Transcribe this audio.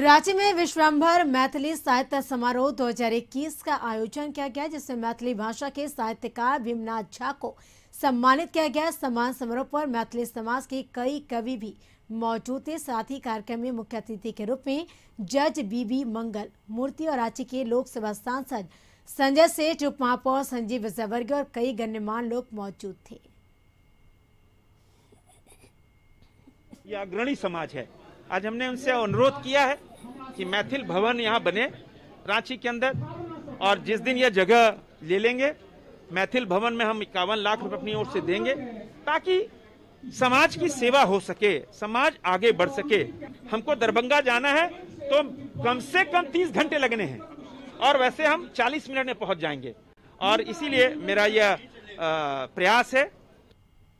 रांची में विश्वम्भर मैथिली साहित्य समारोह 2021 का आयोजन किया गया जिसमें मैथिली भाषा के साहित्यकार भीमनाथ झा को सम्मानित किया गया सम्मान समारोह पर मैथिली समाज के कई कवि भी मौजूद थे साथ ही कार्यक्रम में मुख्य अतिथि के रूप में जज बीबी मंगल मूर्ति और रांची के लोकसभा सांसद संजय सेठ उप महापौर संजीव विजयवर्गीय और कई गण्यमान लोग मौजूद थे अग्रणी समाज है आज हमने उनसे अनुरोध किया है कि मैथिल भवन यहाँ बने रांची के अंदर और जिस दिन यह जगह ले लेंगे मैथिल भवन में हम इक्यावन लाख रुपए अपनी ओर से देंगे ताकि समाज की सेवा हो सके समाज आगे बढ़ सके हमको दरभंगा जाना है तो कम से कम तीस घंटे लगने हैं और वैसे हम चालीस मिनट में पहुंच जाएंगे और इसीलिए मेरा यह प्रयास है